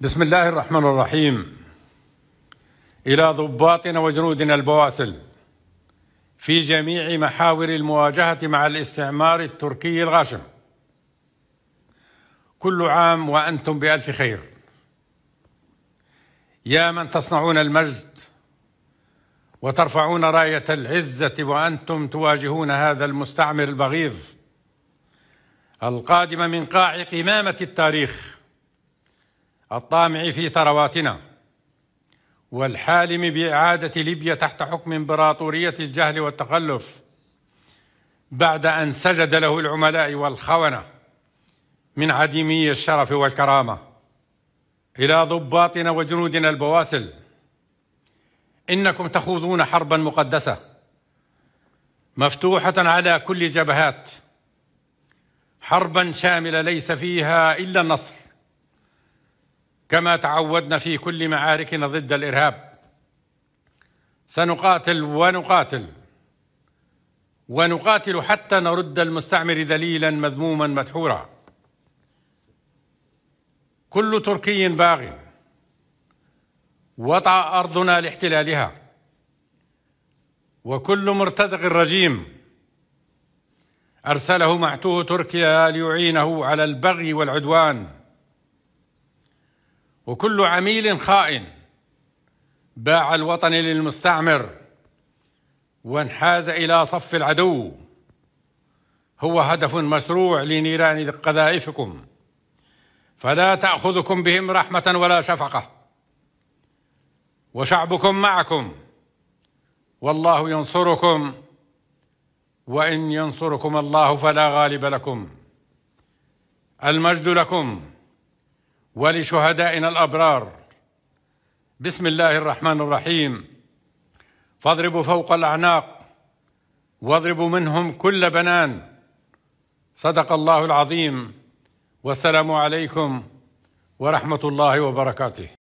بسم الله الرحمن الرحيم إلى ضباطنا وجنودنا البواسل في جميع محاور المواجهة مع الاستعمار التركي الغاشم كل عام وأنتم بألف خير يا من تصنعون المجد وترفعون راية العزة وأنتم تواجهون هذا المستعمر البغيض القادم من قاع قمامة التاريخ الطامع في ثرواتنا والحالم باعاده ليبيا تحت حكم امبراطوريه الجهل والتخلف بعد ان سجد له العملاء والخونه من عديمي الشرف والكرامه الى ضباطنا وجنودنا البواسل انكم تخوضون حربا مقدسه مفتوحه على كل الجبهات حربا شامله ليس فيها الا النصر كما تعودنا في كل معاركنا ضد الارهاب سنقاتل ونقاتل ونقاتل حتى نرد المستعمر ذليلا مذموما مدحورا كل تركي باغ وطع أرضنا لاحتلالها وكل مرتزق رجيم أرسله معتوه تركيا ليعينه على البغي والعدوان وكل عميل خائن باع الوطن للمستعمر وانحاز الى صف العدو هو هدف مشروع لنيران قذائفكم فلا تاخذكم بهم رحمه ولا شفقه وشعبكم معكم والله ينصركم وان ينصركم الله فلا غالب لكم المجد لكم ولشهدائنا الأبرار بسم الله الرحمن الرحيم فاضربوا فوق الأعناق واضربوا منهم كل بنان صدق الله العظيم والسلام عليكم ورحمة الله وبركاته